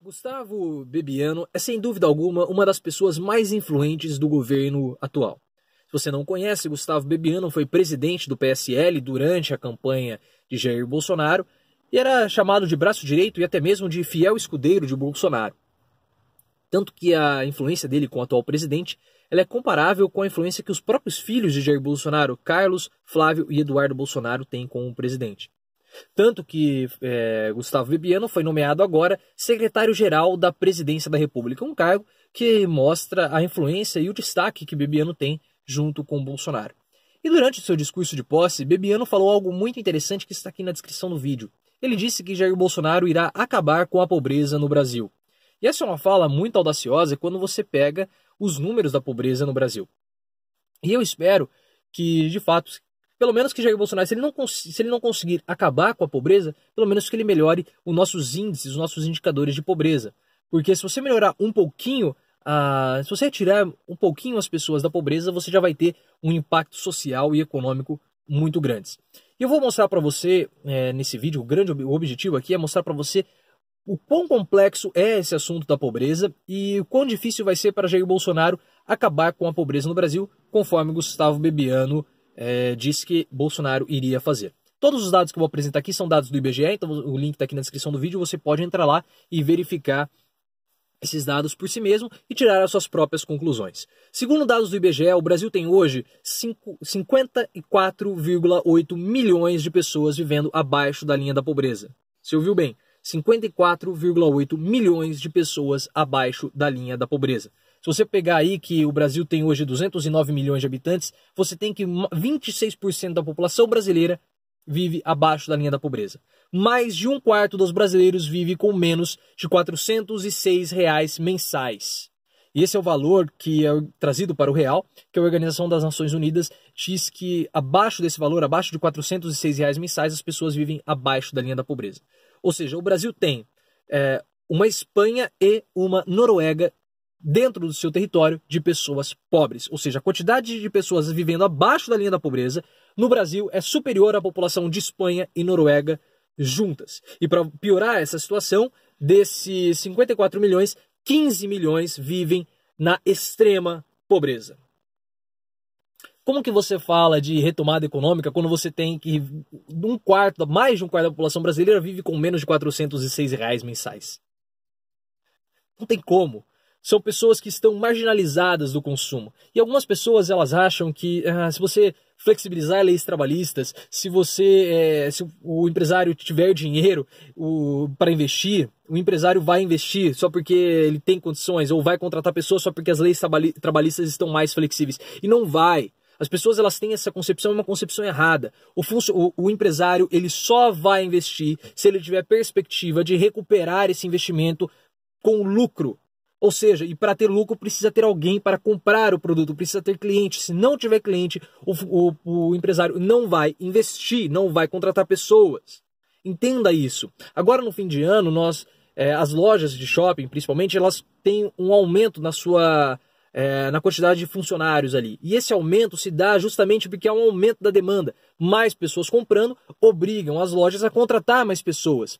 Gustavo Bebiano é sem dúvida alguma uma das pessoas mais influentes do governo atual. Se você não conhece, Gustavo Bebiano foi presidente do PSL durante a campanha de Jair Bolsonaro e era chamado de braço direito e até mesmo de fiel escudeiro de Bolsonaro. Tanto que a influência dele com o atual presidente ela é comparável com a influência que os próprios filhos de Jair Bolsonaro, Carlos, Flávio e Eduardo Bolsonaro, têm com o presidente. Tanto que é, Gustavo Bibiano foi nomeado agora secretário-geral da Presidência da República, um cargo que mostra a influência e o destaque que Bibiano tem junto com Bolsonaro. E durante seu discurso de posse, Bebiano falou algo muito interessante que está aqui na descrição do vídeo. Ele disse que Jair Bolsonaro irá acabar com a pobreza no Brasil. E essa é uma fala muito audaciosa quando você pega os números da pobreza no Brasil. E eu espero que, de fato, pelo menos que Jair Bolsonaro, se ele, não se ele não conseguir acabar com a pobreza, pelo menos que ele melhore os nossos índices, os nossos indicadores de pobreza. Porque se você melhorar um pouquinho, ah, se você retirar um pouquinho as pessoas da pobreza, você já vai ter um impacto social e econômico muito grandes. E eu vou mostrar para você é, nesse vídeo, o grande o objetivo aqui é mostrar para você o quão complexo é esse assunto da pobreza e o quão difícil vai ser para Jair Bolsonaro acabar com a pobreza no Brasil, conforme Gustavo Bebiano é, disse que Bolsonaro iria fazer. Todos os dados que eu vou apresentar aqui são dados do IBGE, então o link está aqui na descrição do vídeo, você pode entrar lá e verificar esses dados por si mesmo e tirar as suas próprias conclusões. Segundo dados do IBGE, o Brasil tem hoje 54,8 milhões de pessoas vivendo abaixo da linha da pobreza. Você ouviu bem? 54,8 milhões de pessoas abaixo da linha da pobreza você pegar aí que o Brasil tem hoje 209 milhões de habitantes, você tem que 26% da população brasileira vive abaixo da linha da pobreza. Mais de um quarto dos brasileiros vive com menos de R$ 406 reais mensais. E esse é o valor que é trazido para o real, que a Organização das Nações Unidas diz que abaixo desse valor, abaixo de R$ 406 reais mensais, as pessoas vivem abaixo da linha da pobreza. Ou seja, o Brasil tem é, uma Espanha e uma Noruega dentro do seu território de pessoas pobres. Ou seja, a quantidade de pessoas vivendo abaixo da linha da pobreza no Brasil é superior à população de Espanha e Noruega juntas. E para piorar essa situação, desses 54 milhões, 15 milhões vivem na extrema pobreza. Como que você fala de retomada econômica quando você tem que um quarto, mais de um quarto da população brasileira vive com menos de 406 reais mensais? Não tem como são pessoas que estão marginalizadas do consumo. E algumas pessoas elas acham que ah, se você flexibilizar leis trabalhistas, se você, é, se o empresário tiver dinheiro para investir, o empresário vai investir só porque ele tem condições ou vai contratar pessoas só porque as leis trabalhistas estão mais flexíveis. E não vai. As pessoas elas têm essa concepção, é uma concepção errada. O, o, o empresário ele só vai investir se ele tiver perspectiva de recuperar esse investimento com lucro ou seja, e para ter lucro precisa ter alguém para comprar o produto, precisa ter cliente. Se não tiver cliente, o, o, o empresário não vai investir, não vai contratar pessoas. Entenda isso. Agora no fim de ano, nós é, as lojas de shopping, principalmente, elas têm um aumento na sua é, na quantidade de funcionários ali. E esse aumento se dá justamente porque há um aumento da demanda. Mais pessoas comprando obrigam as lojas a contratar mais pessoas.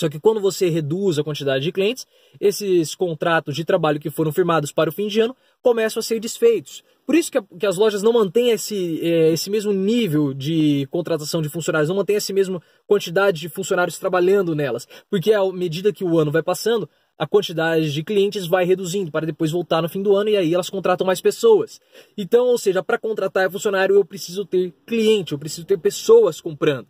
Só que quando você reduz a quantidade de clientes, esses contratos de trabalho que foram firmados para o fim de ano começam a ser desfeitos. Por isso que, a, que as lojas não mantêm esse, é, esse mesmo nível de contratação de funcionários, não mantêm essa mesma quantidade de funcionários trabalhando nelas. Porque à medida que o ano vai passando, a quantidade de clientes vai reduzindo para depois voltar no fim do ano e aí elas contratam mais pessoas. Então, ou seja, para contratar funcionário eu preciso ter cliente, eu preciso ter pessoas comprando.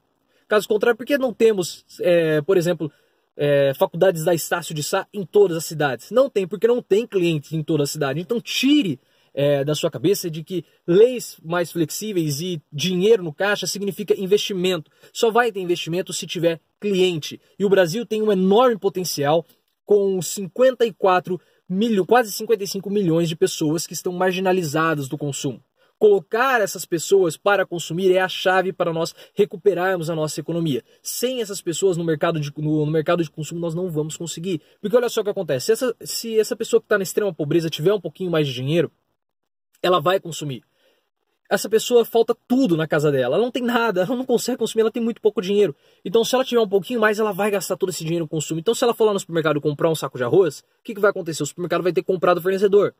Caso contrário, por que não temos, é, por exemplo, é, faculdades da Estácio de Sá em todas as cidades? Não tem, porque não tem clientes em toda a cidade. Então tire é, da sua cabeça de que leis mais flexíveis e dinheiro no caixa significa investimento. Só vai ter investimento se tiver cliente. E o Brasil tem um enorme potencial com 54 milho, quase 55 milhões de pessoas que estão marginalizadas do consumo. Colocar essas pessoas para consumir é a chave para nós recuperarmos a nossa economia. Sem essas pessoas no mercado de, no, no mercado de consumo, nós não vamos conseguir. Porque olha só o que acontece: se essa, se essa pessoa que está na extrema pobreza tiver um pouquinho mais de dinheiro, ela vai consumir essa pessoa falta tudo na casa dela. Ela não tem nada, ela não consegue consumir, ela tem muito pouco dinheiro. Então, se ela tiver um pouquinho mais, ela vai gastar todo esse dinheiro no consumo. Então, se ela for lá no supermercado comprar um saco de arroz, o que, que vai acontecer? O supermercado vai ter comprado o fornecedor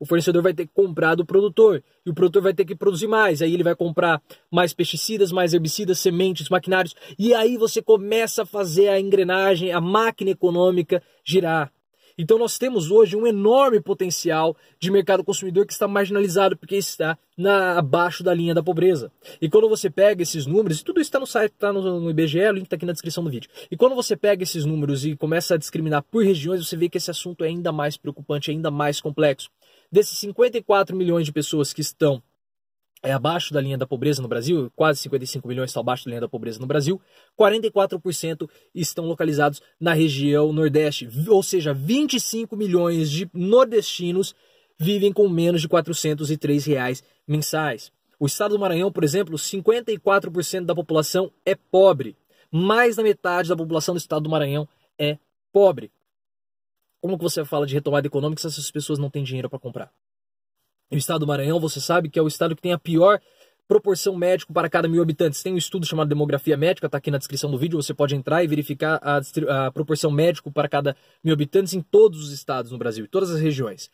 o fornecedor vai ter que comprar do produtor e o produtor vai ter que produzir mais. Aí ele vai comprar mais pesticidas, mais herbicidas, sementes, maquinários e aí você começa a fazer a engrenagem, a máquina econômica girar. Então nós temos hoje um enorme potencial de mercado consumidor que está marginalizado porque está na, abaixo da linha da pobreza. E quando você pega esses números, e tudo isso está no site, está no, no, IBGE, o link está aqui na descrição do vídeo. E quando você pega esses números e começa a discriminar por regiões, você vê que esse assunto é ainda mais preocupante, ainda mais complexo. Desses 54 milhões de pessoas que estão é abaixo da linha da pobreza no Brasil, quase 55 milhões estão abaixo da linha da pobreza no Brasil, 44% estão localizados na região Nordeste, ou seja, 25 milhões de nordestinos vivem com menos de 403 reais mensais. O estado do Maranhão, por exemplo, 54% da população é pobre. Mais da metade da população do estado do Maranhão é pobre. Como que você fala de retomada econômica se essas pessoas não têm dinheiro para comprar? o estado do Maranhão, você sabe que é o estado que tem a pior proporção médico para cada mil habitantes. Tem um estudo chamado Demografia Médica, está aqui na descrição do vídeo, você pode entrar e verificar a, a, proporção médico para cada mil habitantes em todos os estados no Brasil, em todas as regiões.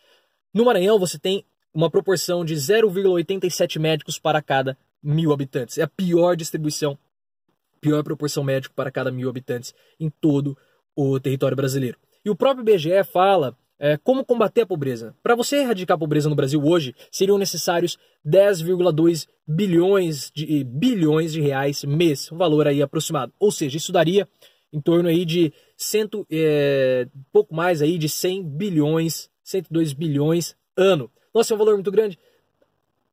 No Maranhão, você tem uma proporção de 0,87 médicos para cada mil habitantes. É a pior distribuição, pior proporção médico para cada mil habitantes em todo o território brasileiro. E o próprio IBGE fala é, como combater a pobreza. Para você erradicar a pobreza no Brasil hoje, seriam necessários 10,2 bilhões de bilhões de reais mês, um valor aí aproximado. Ou seja, isso daria em torno aí de cento, é, pouco mais aí de 100 bilhões, 102 bilhões ano. Nossa, é um valor muito grande.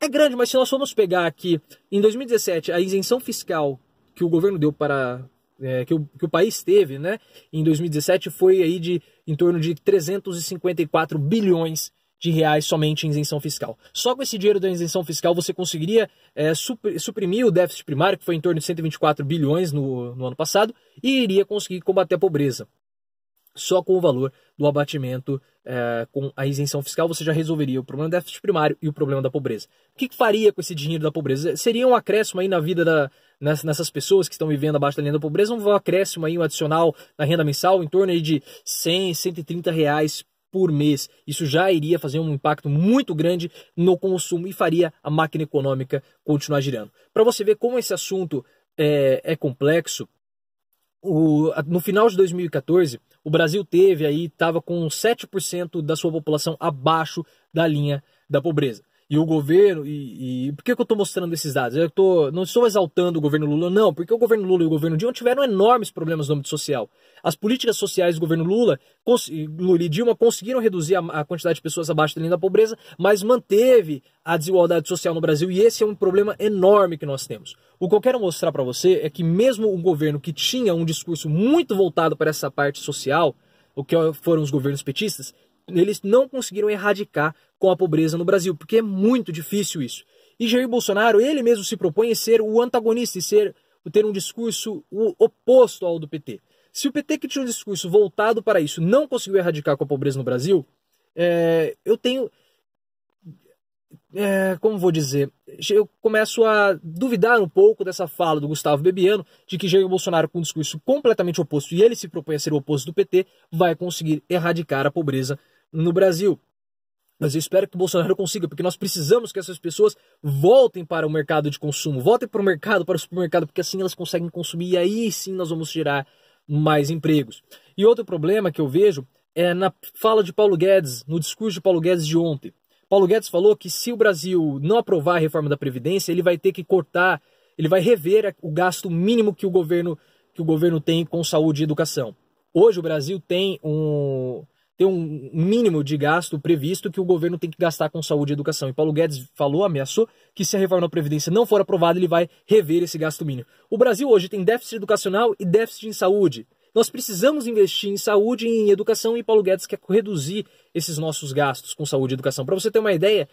É grande, mas se nós formos pegar aqui em 2017 a isenção fiscal que o governo deu para é, que, o, que o país teve né, em 2017 foi aí de em torno de 354 bilhões de reais somente em isenção fiscal. Só com esse dinheiro da isenção fiscal você conseguiria é, suprimir o déficit primário, que foi em torno de 124 bilhões no, no ano passado, e iria conseguir combater a pobreza só com o valor do abatimento é, com a isenção fiscal, você já resolveria o problema do déficit primário e o problema da pobreza. O que, que faria com esse dinheiro da pobreza? Seria um acréscimo aí na vida da, nessas pessoas que estão vivendo abaixo da linha da pobreza, um acréscimo aí, um adicional na renda mensal em torno aí de 100, 130 reais por mês. Isso já iria fazer um impacto muito grande no consumo e faria a máquina econômica continuar girando. Para você ver como esse assunto é, é complexo, o, no final de 2014, o Brasil teve aí, estava com 7% da sua população abaixo da linha da pobreza e o governo. E, e por que, que eu estou mostrando esses dados? Eu tô, não estou exaltando o governo Lula, não, porque o governo Lula e o governo Dilma tiveram enormes problemas no âmbito social. As políticas sociais do governo Lula, Lula e Dilma conseguiram reduzir a, a quantidade de pessoas abaixo da linha da pobreza, mas manteve a desigualdade social no Brasil e esse é um problema enorme que nós temos. O que eu quero mostrar para você é que mesmo o governo que tinha um discurso muito voltado para essa parte social, o que é, foram os governos petistas, eles não conseguiram erradicar com a pobreza no Brasil, porque é muito difícil isso. E Jair Bolsonaro, ele mesmo se propõe a ser o antagonista e ser, ter um discurso oposto ao do PT. Se o PT, que tinha um discurso voltado para isso, não conseguiu erradicar com a pobreza no Brasil, é, eu tenho. É, como vou dizer? Eu começo a duvidar um pouco dessa fala do Gustavo Bebiano de que Jair Bolsonaro, com um discurso completamente oposto e ele se propõe a ser o oposto do PT, vai conseguir erradicar a pobreza no Brasil. Mas eu espero que o Bolsonaro consiga, porque nós precisamos que essas pessoas voltem para o mercado de consumo, voltem para o mercado, para o supermercado, porque assim elas conseguem consumir e aí sim nós vamos gerar mais empregos. E outro problema que eu vejo é na fala de Paulo Guedes, no discurso de Paulo Guedes de ontem. Paulo Guedes falou que se o Brasil não aprovar a reforma da Previdência, ele vai ter que cortar, ele vai rever o gasto mínimo que o governo, que o governo tem com saúde e educação. Hoje o Brasil tem um, ter um mínimo de gasto previsto que o governo tem que gastar com saúde e educação. E Paulo Guedes falou, ameaçou, que se a reforma da Previdência não for aprovada, ele vai rever esse gasto mínimo. O Brasil hoje tem déficit educacional e déficit em saúde. Nós precisamos investir em saúde e em educação, e Paulo Guedes quer reduzir esses nossos gastos com saúde e educação. Para você ter uma ideia,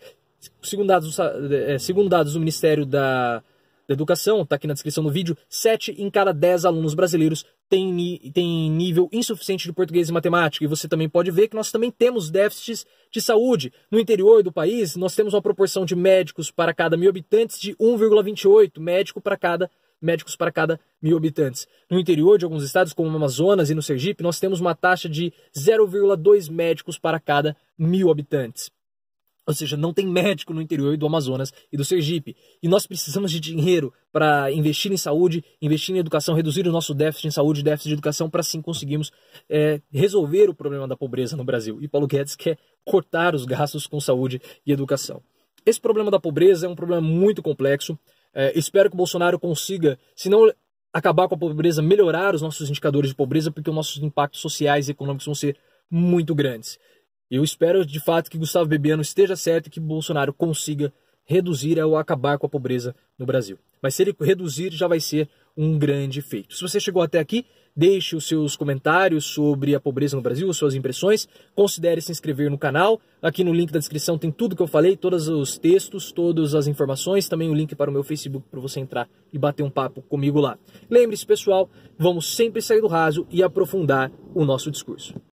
segundo dados, eh, segundo dados do Ministério da da educação, está aqui na descrição do vídeo, 7 em cada 10 alunos brasileiros tem, tem nível insuficiente de português e matemática. E você também pode ver que nós também temos déficits de saúde. No interior do país, nós temos uma proporção de médicos para cada mil habitantes de 1,28 médico para cada médicos para cada mil habitantes. No interior de alguns estados, como no Amazonas e no Sergipe, nós temos uma taxa de 0,2 médicos para cada mil habitantes. Ou seja, não tem médico no interior do Amazonas e do Sergipe. E nós precisamos de dinheiro para investir em saúde, investir em educação, reduzir o nosso déficit em saúde, déficit de educação, para assim conseguirmos é, resolver o problema da pobreza no Brasil. E Paulo Guedes quer cortar os gastos com saúde e educação. Esse problema da pobreza é um problema muito complexo. É, espero que o Bolsonaro consiga, se não acabar com a pobreza, melhorar os nossos indicadores de pobreza, porque os nossos impactos sociais e econômicos vão ser muito grandes. Eu espero de fato que Gustavo Bebiano esteja certo e que Bolsonaro consiga reduzir ou acabar com a pobreza no Brasil. Mas se ele reduzir, já vai ser um grande feito. Se você chegou até aqui, deixe os seus comentários sobre a pobreza no Brasil, suas impressões. Considere se inscrever no canal. Aqui no link da descrição tem tudo que eu falei, todos os textos, todas as informações, também o link para o meu Facebook para você entrar e bater um papo comigo lá. Lembre-se, pessoal, vamos sempre sair do raso e aprofundar o nosso discurso.